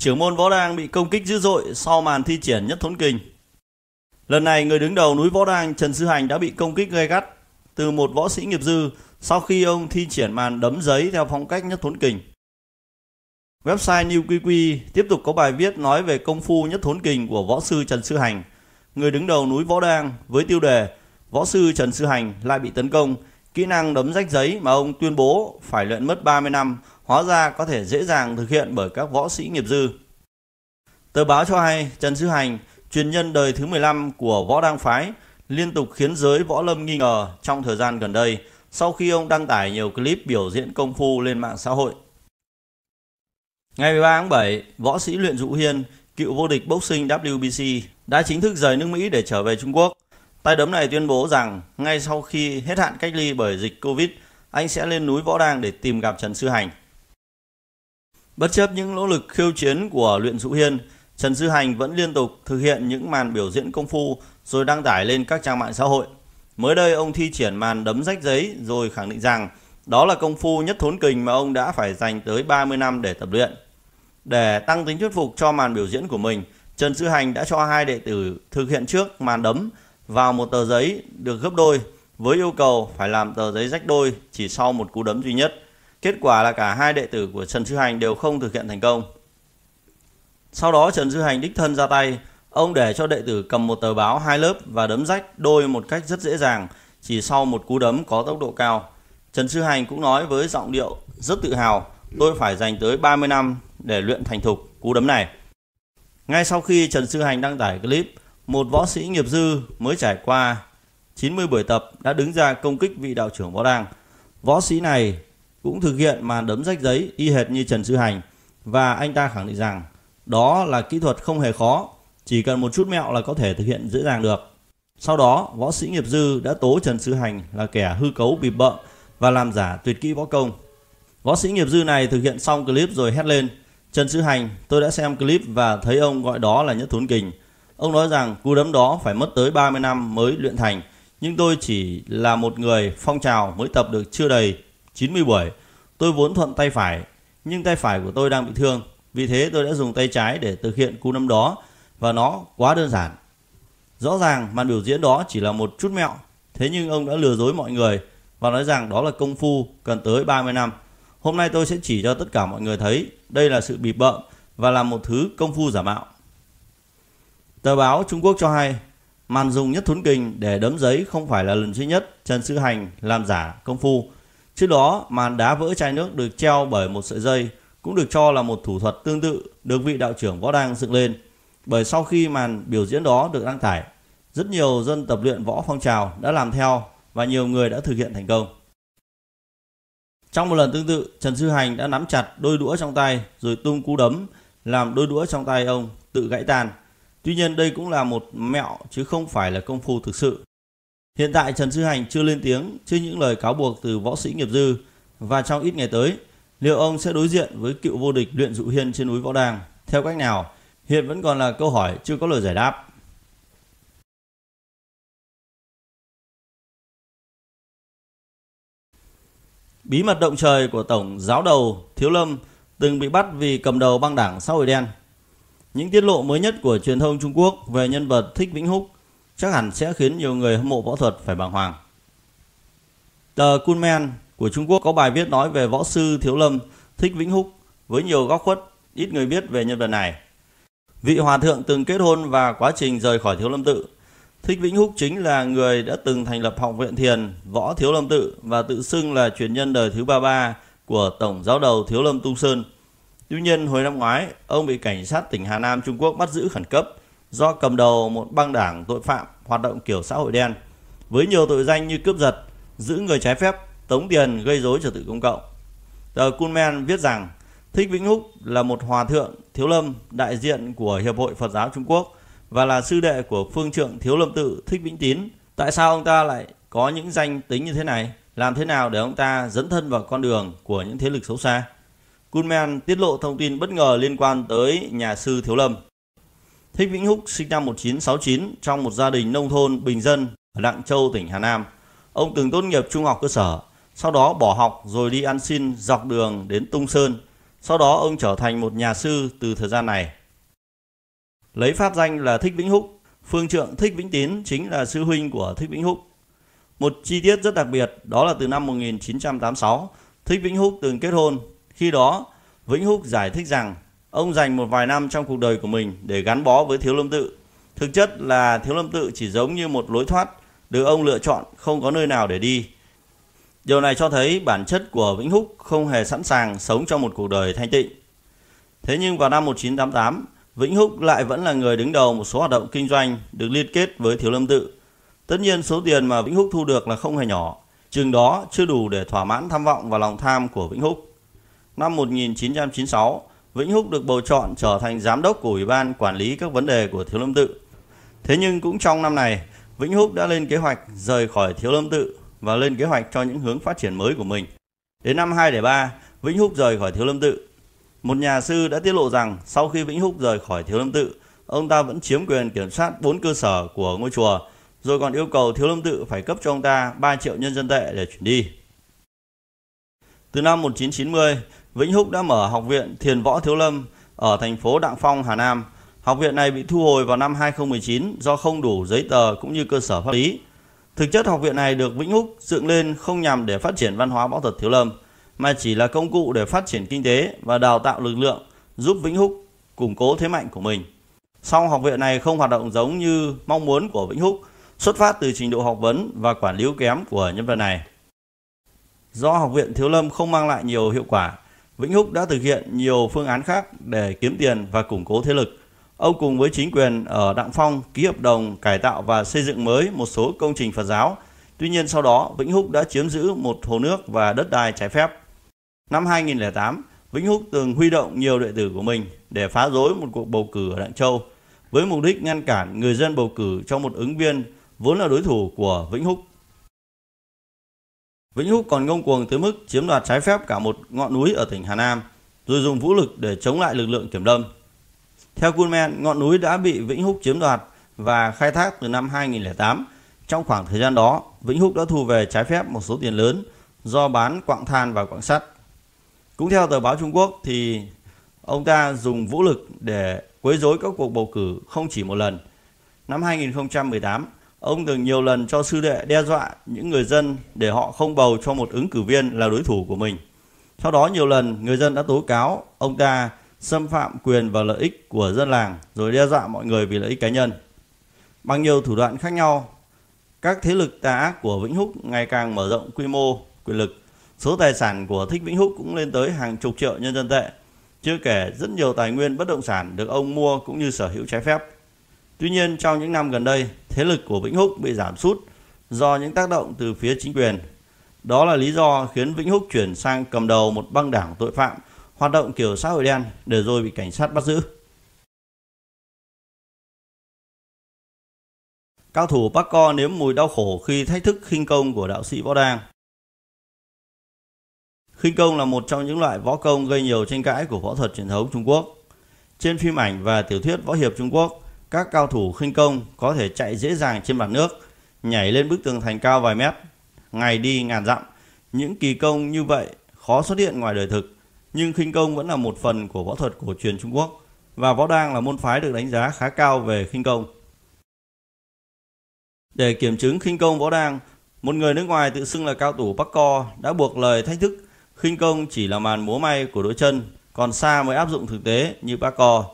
trưởng môn Võ Đang bị công kích dữ dội sau màn thi triển nhất thốn kình. Lần này người đứng đầu núi Võ Đang Trần Sư Hành đã bị công kích gây gắt từ một võ sĩ nghiệp dư sau khi ông thi triển màn đấm giấy theo phong cách nhất thốn kình. Website New Quy tiếp tục có bài viết nói về công phu nhất thốn kình của võ sư Trần Sư Hành, người đứng đầu núi Võ Đang với tiêu đề Võ sư Trần Sư Hành lại bị tấn công, kỹ năng đấm rách giấy mà ông tuyên bố phải luyện mất 30 năm hóa ra có thể dễ dàng thực hiện bởi các võ sĩ nghiệp dư. Tờ báo cho hay Trần Sư Hành, truyền nhân đời thứ 15 của võ đăng phái, liên tục khiến giới võ lâm nghi ngờ trong thời gian gần đây sau khi ông đăng tải nhiều clip biểu diễn công phu lên mạng xã hội. Ngày 13 tháng 7, võ sĩ luyện Dụ Hiên, cựu vô địch boxing WBC, đã chính thức rời nước Mỹ để trở về Trung Quốc. Tay đấm này tuyên bố rằng ngay sau khi hết hạn cách ly bởi dịch Covid, anh sẽ lên núi Võ đang để tìm gặp Trần Sư Hành. Bất chấp những nỗ lực khiêu chiến của luyện Dụ Hiên, Trần Sư Hành vẫn liên tục thực hiện những màn biểu diễn công phu rồi đăng tải lên các trang mạng xã hội. Mới đây ông thi triển màn đấm rách giấy rồi khẳng định rằng đó là công phu nhất thốn kình mà ông đã phải dành tới 30 năm để tập luyện. Để tăng tính thuyết phục cho màn biểu diễn của mình, Trần Sư Hành đã cho hai đệ tử thực hiện trước màn đấm vào một tờ giấy được gấp đôi với yêu cầu phải làm tờ giấy rách đôi chỉ sau một cú đấm duy nhất – Kết quả là cả hai đệ tử của Trần Sư Hành đều không thực hiện thành công. Sau đó Trần Sư Hành đích thân ra tay, ông để cho đệ tử cầm một tờ báo hai lớp và đấm rách đôi một cách rất dễ dàng, chỉ sau một cú đấm có tốc độ cao. Trần Sư Hành cũng nói với giọng điệu rất tự hào, tôi phải dành tới 30 năm để luyện thành thục cú đấm này. Ngay sau khi Trần Sư Hành đăng tải clip, một võ sĩ nghiệp dư mới trải qua 90 buổi tập đã đứng ra công kích vị đạo trưởng võ đăng. Võ sĩ này cũng thực hiện màn đấm rách giấy y hệt như Trần Sư Hành và anh ta khẳng định rằng đó là kỹ thuật không hề khó, chỉ cần một chút mẹo là có thể thực hiện dễ dàng được. Sau đó, võ sĩ nghiệp dư đã tố Trần Sư Hành là kẻ hư cấu bịp bợ và làm giả tuyệt kỹ võ công. Võ sĩ nghiệp dư này thực hiện xong clip rồi hét lên Trần Sư Hành, tôi đã xem clip và thấy ông gọi đó là nhất thốn kình. Ông nói rằng cú đấm đó phải mất tới 30 năm mới luyện thành, nhưng tôi chỉ là một người phong trào mới tập được chưa đầy 90 buổi, tôi vốn thuận tay phải, nhưng tay phải của tôi đang bị thương, vì thế tôi đã dùng tay trái để thực hiện cú đấm đó và nó quá đơn giản. Rõ ràng màn biểu diễn đó chỉ là một chút mẹo, thế nhưng ông đã lừa dối mọi người và nói rằng đó là công phu cần tới 30 năm. Hôm nay tôi sẽ chỉ cho tất cả mọi người thấy đây là sự bịp bợm và là một thứ công phu giả mạo. Tờ báo Trung Quốc cho hay, màn dùng nhất thốn kinh để đấm giấy không phải là lần duy nhất Trần Sư Hành làm giả công phu Trước đó, màn đá vỡ chai nước được treo bởi một sợi dây cũng được cho là một thủ thuật tương tự được vị đạo trưởng võ đang dựng lên. Bởi sau khi màn biểu diễn đó được đăng tải, rất nhiều dân tập luyện võ phong trào đã làm theo và nhiều người đã thực hiện thành công. Trong một lần tương tự, Trần Sư Hành đã nắm chặt đôi đũa trong tay rồi tung cú đấm làm đôi đũa trong tay ông tự gãy tan. Tuy nhiên đây cũng là một mẹo chứ không phải là công phu thực sự. Hiện tại Trần Sư Hành chưa lên tiếng trước những lời cáo buộc từ võ sĩ nghiệp dư và trong ít ngày tới, liệu ông sẽ đối diện với cựu vô địch luyện dụ hiên trên núi Võ Đàng theo cách nào? Hiện vẫn còn là câu hỏi chưa có lời giải đáp. Bí mật động trời của Tổng giáo đầu Thiếu Lâm từng bị bắt vì cầm đầu băng đảng xã hội đen. Những tiết lộ mới nhất của truyền thông Trung Quốc về nhân vật Thích Vĩnh Húc – chắc hẳn sẽ khiến nhiều người hâm mộ võ thuật phải bàng hoàng. Tờ Kunmen của Trung Quốc có bài viết nói về võ sư Thiếu Lâm thích Vĩnh Húc với nhiều góc khuất ít người biết về nhân vật này. Vị hòa thượng từng kết hôn và quá trình rời khỏi Thiếu Lâm Tự. Thích Vĩnh Húc chính là người đã từng thành lập Học viện Thiền Võ Thiếu Lâm Tự và tự xưng là truyền nhân đời thứ 33 của Tổng giáo đầu Thiếu Lâm Tung Sơn. Tuy nhiên, hồi năm ngoái, ông bị cảnh sát tỉnh Hà Nam Trung Quốc bắt giữ khẩn cấp do cầm đầu một băng đảng tội phạm hoạt động kiểu xã hội đen với nhiều tội danh như cướp giật, giữ người trái phép, tống tiền gây rối trật tự công cộng. Tờ Kunmen viết rằng Thích Vĩnh Húc là một hòa thượng Thiếu Lâm đại diện của Hiệp hội Phật giáo Trung Quốc và là sư đệ của phương trượng Thiếu Lâm Tự Thích Vĩnh Tín. Tại sao ông ta lại có những danh tính như thế này? Làm thế nào để ông ta dẫn thân vào con đường của những thế lực xấu xa? Kunmen tiết lộ thông tin bất ngờ liên quan tới nhà sư Thiếu Lâm. Thích Vĩnh Húc sinh năm 1969 trong một gia đình nông thôn bình dân ở Đặng Châu, tỉnh Hà Nam. Ông từng tốt nghiệp trung học cơ sở, sau đó bỏ học rồi đi ăn xin dọc đường đến Tung Sơn. Sau đó ông trở thành một nhà sư từ thời gian này. Lấy pháp danh là Thích Vĩnh Húc, phương trượng Thích Vĩnh Tín chính là sư huynh của Thích Vĩnh Húc. Một chi tiết rất đặc biệt đó là từ năm 1986, Thích Vĩnh Húc từng kết hôn. Khi đó, Vĩnh Húc giải thích rằng Ông dành một vài năm trong cuộc đời của mình để gắn bó với Thiếu Lâm Tự. Thực chất là Thiếu Lâm Tự chỉ giống như một lối thoát được ông lựa chọn không có nơi nào để đi. Điều này cho thấy bản chất của Vĩnh Húc không hề sẵn sàng sống trong một cuộc đời thanh tịnh. Thế nhưng vào năm 1988, Vĩnh Húc lại vẫn là người đứng đầu một số hoạt động kinh doanh được liên kết với Thiếu Lâm Tự. Tất nhiên số tiền mà Vĩnh Húc thu được là không hề nhỏ, chừng đó chưa đủ để thỏa mãn tham vọng và lòng tham của Vĩnh Húc. Năm 1996, Vĩnh Húc được bầu chọn trở thành giám đốc của Ủy ban quản lý các vấn đề của Thiếu Lâm Tự. Thế nhưng cũng trong năm này, Vĩnh Húc đã lên kế hoạch rời khỏi Thiếu Lâm Tự và lên kế hoạch cho những hướng phát triển mới của mình. Đến năm 203, Vĩnh Húc rời khỏi Thiếu Lâm Tự. Một nhà sư đã tiết lộ rằng sau khi Vĩnh Húc rời khỏi Thiếu Lâm Tự, ông ta vẫn chiếm quyền kiểm soát bốn cơ sở của ngôi chùa, rồi còn yêu cầu Thiếu Lâm Tự phải cấp cho ông ta 3 triệu nhân dân tệ để chuyển đi. Từ năm 1990, Vĩnh Húc đã mở Học viện Thiền Võ Thiếu Lâm ở thành phố Đặng Phong, Hà Nam. Học viện này bị thu hồi vào năm 2019 do không đủ giấy tờ cũng như cơ sở pháp lý. Thực chất học viện này được Vĩnh Húc dựng lên không nhằm để phát triển văn hóa võ thuật Thiếu Lâm, mà chỉ là công cụ để phát triển kinh tế và đào tạo lực lượng, giúp Vĩnh Húc củng cố thế mạnh của mình. Song học viện này không hoạt động giống như mong muốn của Vĩnh Húc, xuất phát từ trình độ học vấn và quản lý kém của nhân vật này. Do học viện Thiếu Lâm không mang lại nhiều hiệu quả, Vĩnh Húc đã thực hiện nhiều phương án khác để kiếm tiền và củng cố thế lực. Ông cùng với chính quyền ở Đặng Phong ký hợp đồng cải tạo và xây dựng mới một số công trình Phật giáo. Tuy nhiên sau đó, Vĩnh Húc đã chiếm giữ một hồ nước và đất đai trái phép. Năm 2008, Vĩnh Húc từng huy động nhiều đệ tử của mình để phá rối một cuộc bầu cử ở Đặng Châu với mục đích ngăn cản người dân bầu cử cho một ứng viên vốn là đối thủ của Vĩnh Húc. Vĩnh Húc còn ngông cuồng tới mức chiếm đoạt trái phép cả một ngọn núi ở tỉnh Hà Nam, rồi dùng vũ lực để chống lại lực lượng kiểm lâm. Theo Kunmen, ngọn núi đã bị Vĩnh Húc chiếm đoạt và khai thác từ năm 2008. Trong khoảng thời gian đó, Vĩnh Húc đã thu về trái phép một số tiền lớn do bán quặng than và quặng sắt. Cũng theo tờ báo Trung Quốc thì ông ta dùng vũ lực để quấy rối các cuộc bầu cử không chỉ một lần. Năm 2018, Ông từng nhiều lần cho sư đệ đe dọa những người dân để họ không bầu cho một ứng cử viên là đối thủ của mình. Sau đó nhiều lần người dân đã tố cáo ông ta xâm phạm quyền và lợi ích của dân làng rồi đe dọa mọi người vì lợi ích cá nhân. Bằng nhiều thủ đoạn khác nhau, các thế lực tà ác của Vĩnh Húc ngày càng mở rộng quy mô, quyền lực. Số tài sản của Thích Vĩnh Húc cũng lên tới hàng chục triệu nhân dân tệ. Chưa kể rất nhiều tài nguyên bất động sản được ông mua cũng như sở hữu trái phép. Tuy nhiên trong những năm gần đây, thế lực của Vĩnh Húc bị giảm sút do những tác động từ phía chính quyền. Đó là lý do khiến Vĩnh Húc chuyển sang cầm đầu một băng đảng tội phạm hoạt động kiểu xã hội đen để rồi bị cảnh sát bắt giữ. Cao thủ Bắc Co nếm mùi đau khổ khi thách thức khinh công của đạo sĩ Võ Đang. Khinh công là một trong những loại võ công gây nhiều tranh cãi của võ thuật truyền thống Trung Quốc. Trên phim ảnh và tiểu thuyết võ hiệp Trung Quốc, các cao thủ khinh công có thể chạy dễ dàng trên mặt nước, nhảy lên bức tường thành cao vài mét, ngày đi ngàn dặm. Những kỳ công như vậy khó xuất hiện ngoài đời thực, nhưng khinh công vẫn là một phần của võ thuật cổ truyền Trung Quốc và võ đang là môn phái được đánh giá khá cao về khinh công. Để kiểm chứng khinh công võ đang, một người nước ngoài tự xưng là cao thủ Bắc Co đã buộc lời thách thức khinh công chỉ là màn múa may của đôi chân, còn xa mới áp dụng thực tế như Bắc Co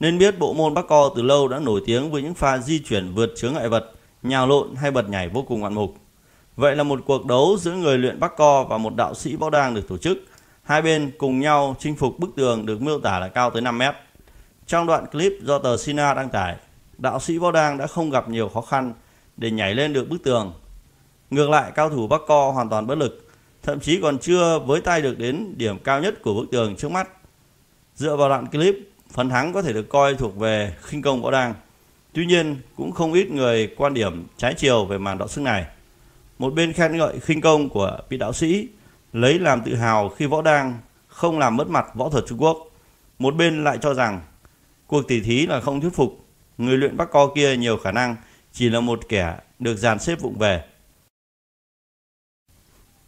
nên biết bộ môn bắc co từ lâu đã nổi tiếng với những pha di chuyển vượt chướng ngại vật, nhào lộn hay bật nhảy vô cùng ngoạn mục. Vậy là một cuộc đấu giữa người luyện bắc co và một đạo sĩ võ đang được tổ chức. Hai bên cùng nhau chinh phục bức tường được miêu tả là cao tới 5 mét. Trong đoạn clip do tờ Sina đăng tải, đạo sĩ võ đang đã không gặp nhiều khó khăn để nhảy lên được bức tường. Ngược lại, cao thủ bắc co hoàn toàn bất lực, thậm chí còn chưa với tay được đến điểm cao nhất của bức tường trước mắt. Dựa vào đoạn clip, phần thắng có thể được coi thuộc về khinh công võ đang. Tuy nhiên, cũng không ít người quan điểm trái chiều về màn đọ sức này. Một bên khen ngợi khinh công của vị đạo sĩ, lấy làm tự hào khi võ đang không làm mất mặt võ thuật Trung Quốc. Một bên lại cho rằng cuộc tỉ thí là không thuyết phục, người luyện Bắc Co kia nhiều khả năng chỉ là một kẻ được dàn xếp vụng về.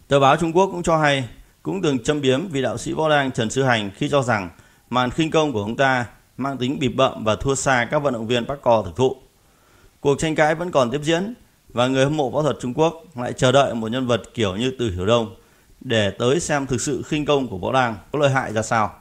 Tờ báo Trung Quốc cũng cho hay, cũng từng châm biếm vị đạo sĩ võ đang Trần Sư Hành khi cho rằng màn khinh công của ông ta mang tính bịp bậm và thua xa các vận động viên bắc cò thực thụ. Cuộc tranh cãi vẫn còn tiếp diễn và người hâm mộ võ thuật Trung Quốc lại chờ đợi một nhân vật kiểu như Từ Hiểu Đông để tới xem thực sự khinh công của võ đàng có lợi hại ra sao.